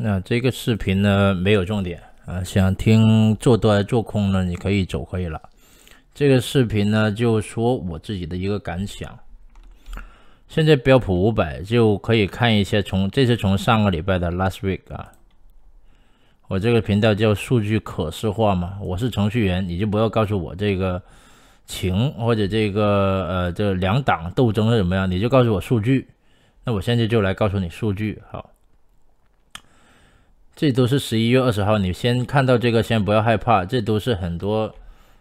那这个视频呢没有重点啊，想听做多还做空呢，你可以走可以了。这个视频呢就说我自己的一个感想。现在标普五百就可以看一下，从这是从上个礼拜的 last week 啊。我这个频道叫数据可视化嘛，我是程序员，你就不要告诉我这个情或者这个呃这两党斗争怎么样，你就告诉我数据。那我现在就来告诉你数据好。这都是十一月二十号，你先看到这个，先不要害怕。这都是很多，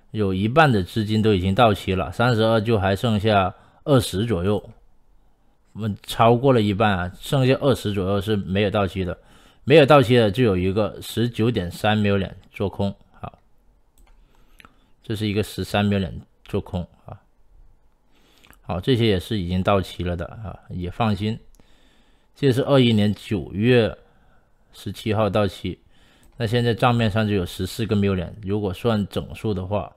有一半的资金都已经到期了，三十二就还剩下二十左右，我们超过了一半啊，剩下二十左右是没有到期的，没有到期的就有一个十九点三 million 做空，好，这是一个十三 million 做空啊，好，这些也是已经到期了的啊，也放心。这是二一年九月。十七号到期，那现在账面上就有十四个 million。如果算整数的话，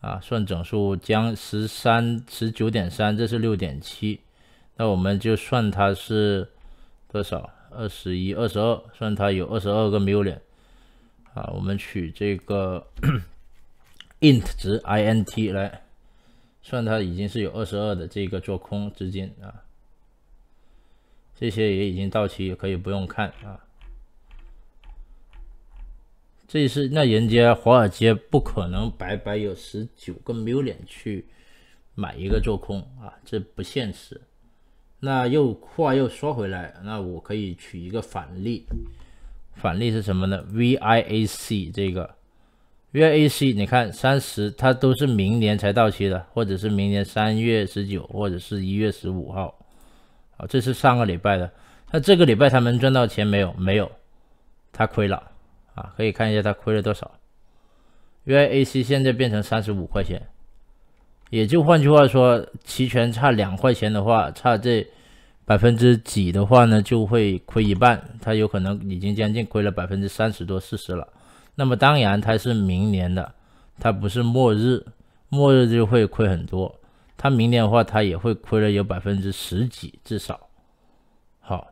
啊，算整数将十三十九点三，这是六点七，那我们就算它是多少？二十一、二十二，算它有二十二个 million。啊，我们取这个 int 值 int 来算，它已经是有二十二的这个做空资金啊。这些也已经到期，也可以不用看啊。这是那人家华尔街不可能白白有十九个 million 去买一个做空啊，这不现实。那又话又说回来，那我可以取一个反例，反例是什么呢？V I A C 这个 V I A C，你看三十它都是明年才到期的，或者是明年三月十九或者是一月十五号啊，这是上个礼拜的。那这个礼拜他们赚到钱没有？没有，他亏了。啊，可以看一下它亏了多少，因为 A C 现在变成三十五块钱，也就换句话说，期权差两块钱的话，差这百分之几的话呢，就会亏一半。它有可能已经将近亏了百分之三十多、四十了。那么当然它是明年的，它不是末日，末日就会亏很多。它明年的话，它也会亏了有百分之十几，至少。好，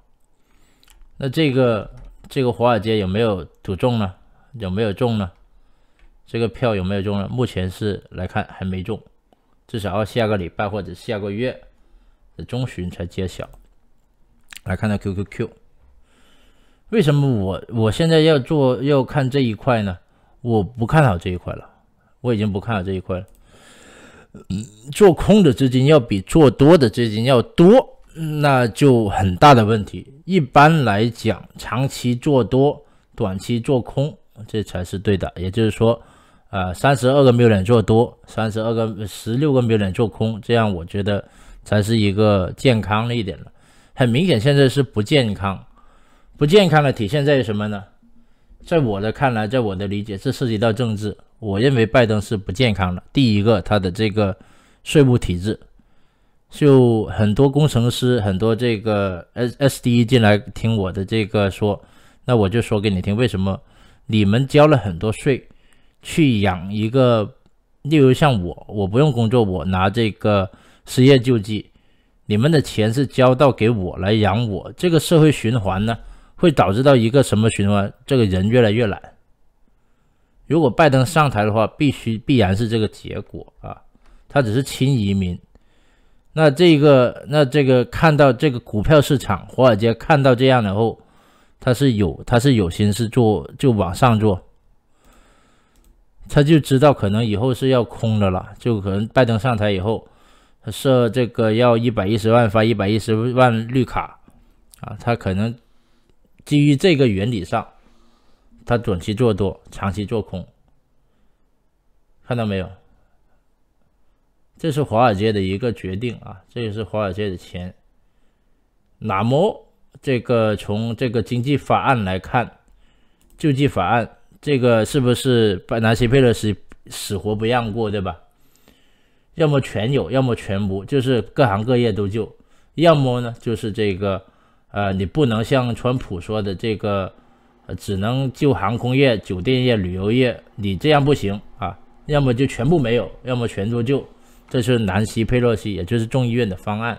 那这个。这个华尔街有没有赌中呢？有没有中呢？这个票有没有中呢？目前是来看还没中，至少要下个礼拜或者下个月的中旬才揭晓。来看到 QQQ，为什么我我现在要做要看这一块呢？我不看好这一块了，我已经不看好这一块了。做空的资金要比做多的资金要多。那就很大的问题。一般来讲，长期做多，短期做空，这才是对的。也就是说，呃，三十二个没有脸做多，三十二个十六个没有脸做空，这样我觉得才是一个健康的一点了。很明显，现在是不健康，不健康的体现在于什么呢？在我的看来，在我的理解，这涉及到政治。我认为拜登是不健康的。第一个，他的这个税务体制。就很多工程师，很多这个 S S D 进来听我的这个说，那我就说给你听，为什么你们交了很多税去养一个，例如像我，我不用工作，我拿这个失业救济，你们的钱是交到给我来养我，这个社会循环呢，会导致到一个什么循环？这个人越来越懒。如果拜登上台的话，必须必然是这个结果啊，他只是亲移民。那这个，那这个看到这个股票市场，华尔街看到这样的后，他是有他是有心思做，就往上做，他就知道可能以后是要空的了，就可能拜登上台以后，他设这个要一百一十万发一百一十万绿卡，啊，他可能基于这个原理上，他短期做多，长期做空，看到没有？这是华尔街的一个决定啊，这也是华尔街的钱。那么，这个从这个经济法案来看，救济法案这个是不是把南希佩勒斯死活不让过，对吧？要么全有，要么全部，就是各行各业都救；要么呢，就是这个，呃，你不能像川普说的这个，只能救航空业、酒店业、旅游业，你这样不行啊。要么就全部没有，要么全都救。这是南希·佩洛西，也就是众议院的方案。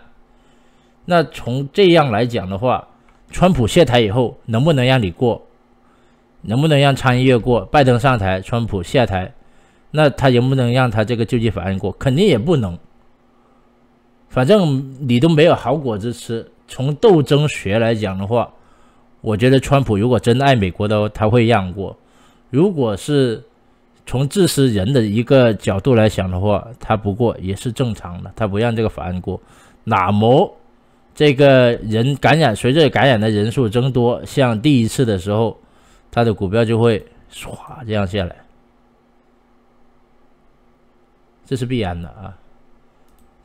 那从这样来讲的话，川普卸台以后，能不能让你过？能不能让参议院过？拜登上台，川普下台，那他能不能让他这个救济法案过？肯定也不能。反正你都没有好果子吃。从斗争学来讲的话，我觉得川普如果真爱美国的话，他会让过；如果是……从自私人的一个角度来想的话，他不过也是正常的，他不让这个法案过。那么，这个人感染随着感染的人数增多，像第一次的时候，他的股票就会唰这样下来，这是必然的啊。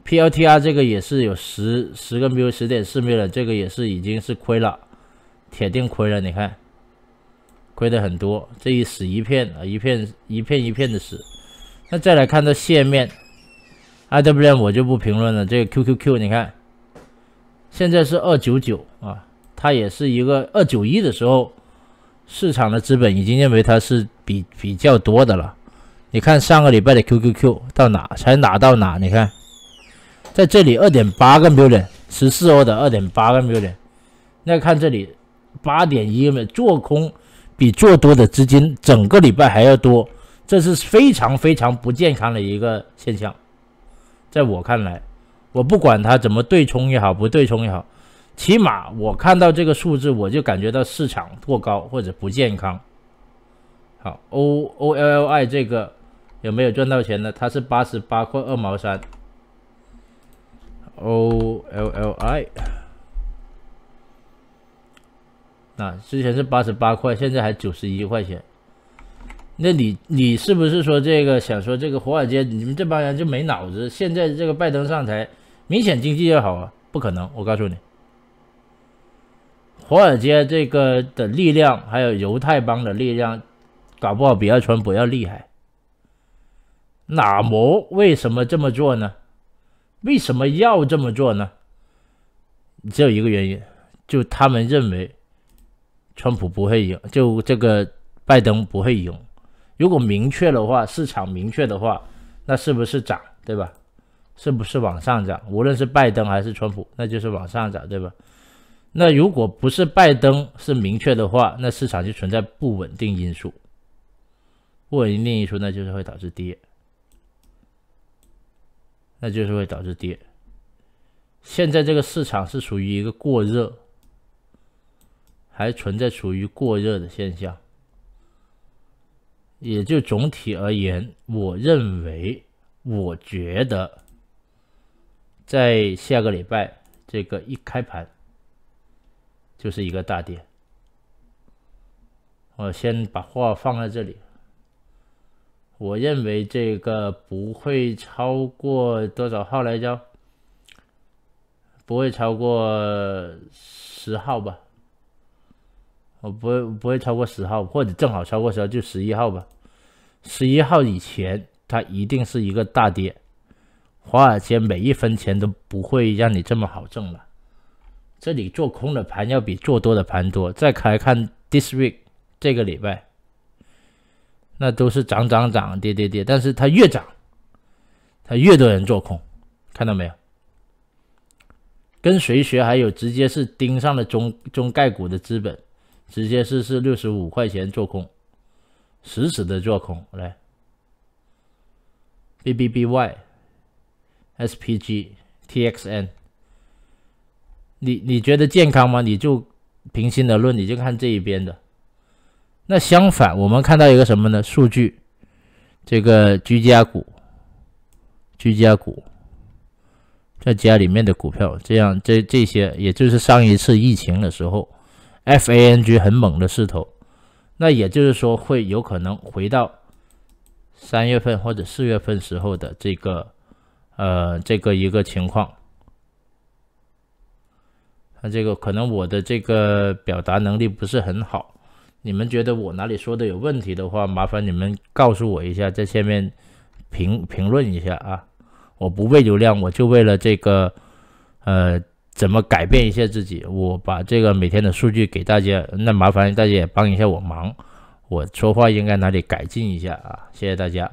PLTR 这个也是有十十个 m i 十点四 m i 了，这个也是已经是亏了，铁定亏了，你看。亏的很多，这一死一片啊，一片一片一片的死。那再来看到线面，I W m 我就不评论了。这个 Q Q Q 你看，现在是二九九啊，它也是一个二九一的时候，市场的资本已经认为它是比比较多的了。你看上个礼拜的 Q Q Q 到哪才哪到哪？你看，在这里二点八个 o n 十四欧的二点八个 o n 那看这里八点一 i 没有做空？比做多的资金整个礼拜还要多，这是非常非常不健康的一个现象。在我看来，我不管它怎么对冲也好，不对冲也好，起码我看到这个数字，我就感觉到市场过高或者不健康。好，O O L L I 这个有没有赚到钱呢？它是八十八块二毛三，O L L I。啊，之前是八十八块，现在还九十一块钱。那你你是不是说这个想说这个华尔街，你们这帮人就没脑子？现在这个拜登上台，明显经济要好啊，不可能，我告诉你，华尔街这个的力量，还有犹太帮的力量，搞不好比二川还要厉害。那么为什么这么做呢？为什么要这么做呢？只有一个原因，就他们认为。川普不会赢，就这个拜登不会赢。如果明确的话，市场明确的话，那是不是涨，对吧？是不是往上涨？无论是拜登还是川普，那就是往上涨，对吧？那如果不是拜登是明确的话，那市场就存在不稳定因素。不稳定因素，那就是会导致跌，那就是会导致跌。现在这个市场是属于一个过热。还存在处于过热的现象，也就总体而言，我认为，我觉得，在下个礼拜这个一开盘，就是一个大跌。我先把话放在这里，我认为这个不会超过多少号来着？不会超过十号吧？我不会不会超过十号，或者正好超过十号就十一号吧。十一号以前，它一定是一个大跌。华尔街每一分钱都不会让你这么好挣了。这里做空的盘要比做多的盘多。再开看 this week 这个礼拜，那都是涨涨涨，跌跌跌。但是它越涨，它越多人做空，看到没有？跟谁学？还有直接是盯上了中中概股的资本。直接试试六十五块钱做空，实死的做空来。B B B Y、S P G、T X N，你你觉得健康吗？你就平心而论，你就看这一边的。那相反，我们看到一个什么呢？数据，这个居家股，居家股，在家里面的股票，这样这这些，也就是上一次疫情的时候。FANG 很猛的势头，那也就是说会有可能回到三月份或者四月份时候的这个，呃，这个一个情况。那这个可能我的这个表达能力不是很好，你们觉得我哪里说的有问题的话，麻烦你们告诉我一下，在下面评评论一下啊！我不为流量，我就为了这个，呃。怎么改变一下自己？我把这个每天的数据给大家，那麻烦大家也帮一下我忙。我说话应该哪里改进一下啊？谢谢大家。